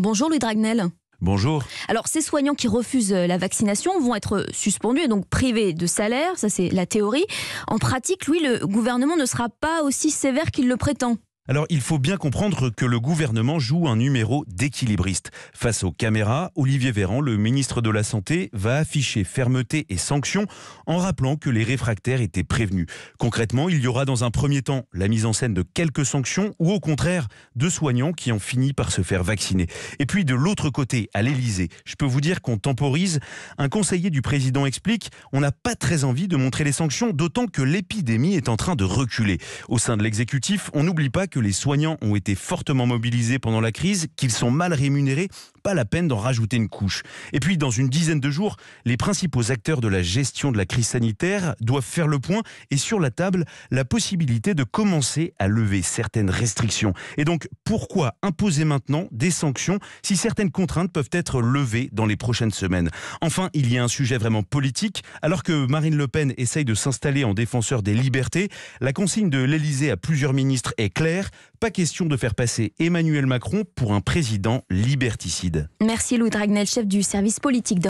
Bonjour Louis Dragnel. Bonjour. Alors, ces soignants qui refusent euh, la vaccination vont être euh, suspendus et donc privés de salaire, ça c'est la théorie. En pratique, lui, le gouvernement ne sera pas aussi sévère qu'il le prétend. Alors il faut bien comprendre que le gouvernement joue un numéro d'équilibriste. Face aux caméras, Olivier Véran, le ministre de la Santé, va afficher fermeté et sanctions en rappelant que les réfractaires étaient prévenus. Concrètement, il y aura dans un premier temps la mise en scène de quelques sanctions ou au contraire de soignants qui ont fini par se faire vacciner. Et puis de l'autre côté, à l'Elysée, je peux vous dire qu'on temporise. Un conseiller du président explique on n'a pas très envie de montrer les sanctions, d'autant que l'épidémie est en train de reculer. Au sein de l'exécutif, on n'oublie pas que les soignants ont été fortement mobilisés pendant la crise, qu'ils sont mal rémunérés, pas la peine d'en rajouter une couche. Et puis, dans une dizaine de jours, les principaux acteurs de la gestion de la crise sanitaire doivent faire le point et sur la table la possibilité de commencer à lever certaines restrictions. Et donc, pourquoi imposer maintenant des sanctions si certaines contraintes peuvent être levées dans les prochaines semaines Enfin, il y a un sujet vraiment politique. Alors que Marine Le Pen essaye de s'installer en défenseur des libertés, la consigne de l'Elysée à plusieurs ministres est claire pas question de faire passer Emmanuel Macron pour un président liberticide. Merci Louis chef du service politique.